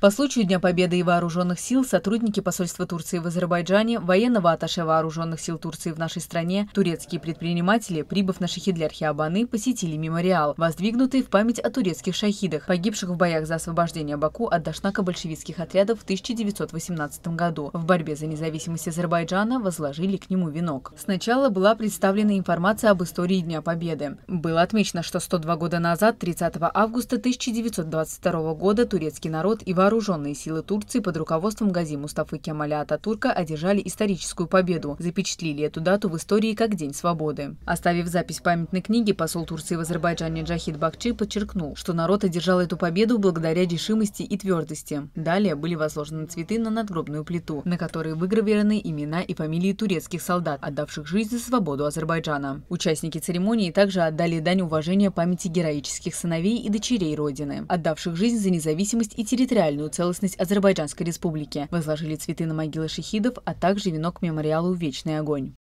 По случаю Дня Победы и Вооруженных сил сотрудники посольства Турции в Азербайджане, военного атташе Вооруженных сил Турции в нашей стране, турецкие предприниматели, прибыв на Шахидлер Хиабаны, посетили мемориал, воздвигнутый в память о турецких шахидах, погибших в боях за освобождение Баку от дошнака большевистских отрядов в 1918 году. В борьбе за независимость Азербайджана возложили к нему венок. Сначала была представлена информация об истории Дня Победы. Было отмечено, что 102 года назад, 30 августа 1922 года, турецкий народ и вооруженные Вооруженные силы Турции под руководством Гази Мустафы Кемаля Ататурка одержали историческую победу, запечатлили эту дату в истории как День свободы. Оставив запись памятной книги, посол Турции в Азербайджане Джахид Бакчи подчеркнул, что народ одержал эту победу благодаря решимости и твердости. Далее были возложены цветы на надгробную плиту, на которой выгравированы имена и фамилии турецких солдат, отдавших жизнь за свободу Азербайджана. Участники церемонии также отдали дань уважения памяти героических сыновей и дочерей Родины, отдавших жизнь за независимость и территориальную территориальную целостность Азербайджанской республики, возложили цветы на могилы шахидов, а также венок к мемориалу «Вечный огонь».